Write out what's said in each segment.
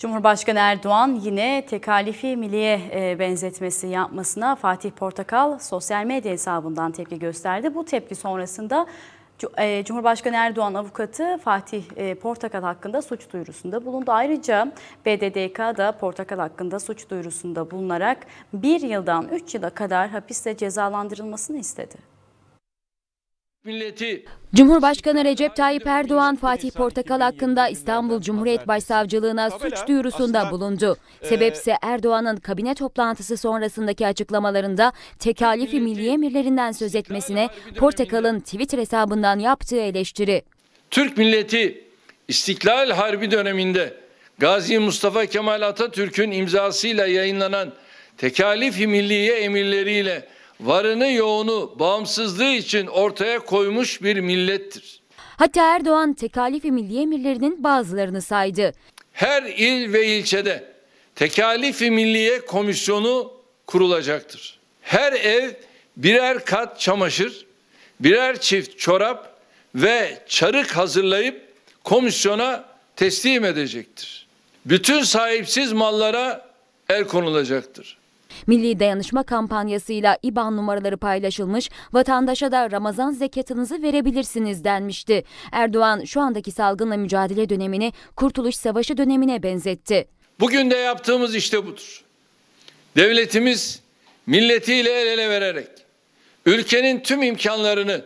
Cumhurbaşkanı Erdoğan yine tekalifi milliye e, benzetmesi yapmasına Fatih Portakal sosyal medya hesabından tepki gösterdi. Bu tepki sonrasında e, Cumhurbaşkanı Erdoğan avukatı Fatih e, Portakal hakkında suç duyurusunda bulundu. Ayrıca BDDK da Portakal hakkında suç duyurusunda bulunarak bir yıldan üç yıla kadar hapiste cezalandırılmasını istedi milleti Cumhurbaşkanı Recep Tayyip Erdoğan Fatih Portakal hakkında İstanbul Cumhuriyet Başsavcılığına suç duyurusunda bulundu. E, Sebepse Erdoğan'ın kabine toplantısı sonrasındaki açıklamalarında tekalifi milli emirlerinden söz etmesine Portakal'ın Twitter hesabından yaptığı eleştiri. Türk milleti İstiklal Harbi döneminde Gazi Mustafa Kemal Atatürk'ün imzasıyla yayınlanan tekalifi milliye emirleriyle varını yoğunu bağımsızlığı için ortaya koymuş bir millettir. Hatta Erdoğan tekalifi milli emirlerinin bazılarını saydı. Her il ve ilçede tekalifi milliye komisyonu kurulacaktır. Her ev birer kat çamaşır, birer çift çorap ve çarık hazırlayıp komisyona teslim edecektir. Bütün sahipsiz mallara el konulacaktır. Milli Dayanışma kampanyasıyla İBAN numaraları paylaşılmış, vatandaşa da Ramazan zekatınızı verebilirsiniz denmişti. Erdoğan şu andaki salgınla mücadele dönemini Kurtuluş Savaşı dönemine benzetti. Bugün de yaptığımız işte budur. Devletimiz milletiyle el ele vererek ülkenin tüm imkanlarını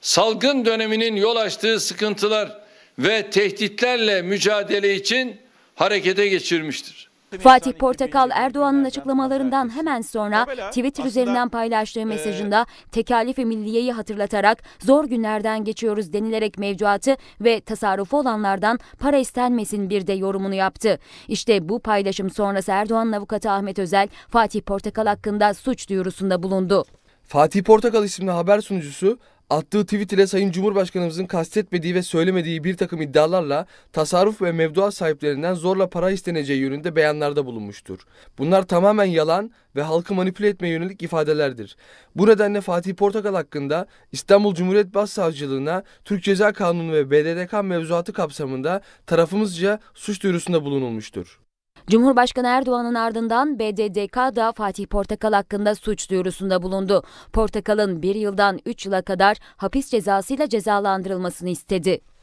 salgın döneminin yol açtığı sıkıntılar ve tehditlerle mücadele için harekete geçirmiştir. Fatih Portakal Erdoğan'ın açıklamalarından hemen sonra Twitter üzerinden paylaştığı e, mesajında tekalifi milliyeyi hatırlatarak zor günlerden geçiyoruz denilerek mevcuatı ve tasarrufu olanlardan para istenmesin bir de yorumunu yaptı. İşte bu paylaşım sonrası Erdoğan'ın avukatı Ahmet Özel Fatih Portakal hakkında suç duyurusunda bulundu. Fatih Portakal isimli haber sunucusu Attığı tweet ile Sayın Cumhurbaşkanımızın kastetmediği ve söylemediği bir takım iddialarla tasarruf ve mevduat sahiplerinden zorla para isteneceği yönünde beyanlarda bulunmuştur. Bunlar tamamen yalan ve halkı manipüle etmeye yönelik ifadelerdir. Bu nedenle Fatih Portakal hakkında İstanbul Cumhuriyet Başsavcılığına Türk Ceza Kanunu ve BDDK mevzuatı kapsamında tarafımızca suç duyurusunda bulunulmuştur. Cumhurbaşkanı Erdoğan'ın ardından BDDK da Fatih Portakal hakkında suç duyurusunda bulundu. Portakal'ın bir yıldan üç yıla kadar hapis cezasıyla cezalandırılmasını istedi.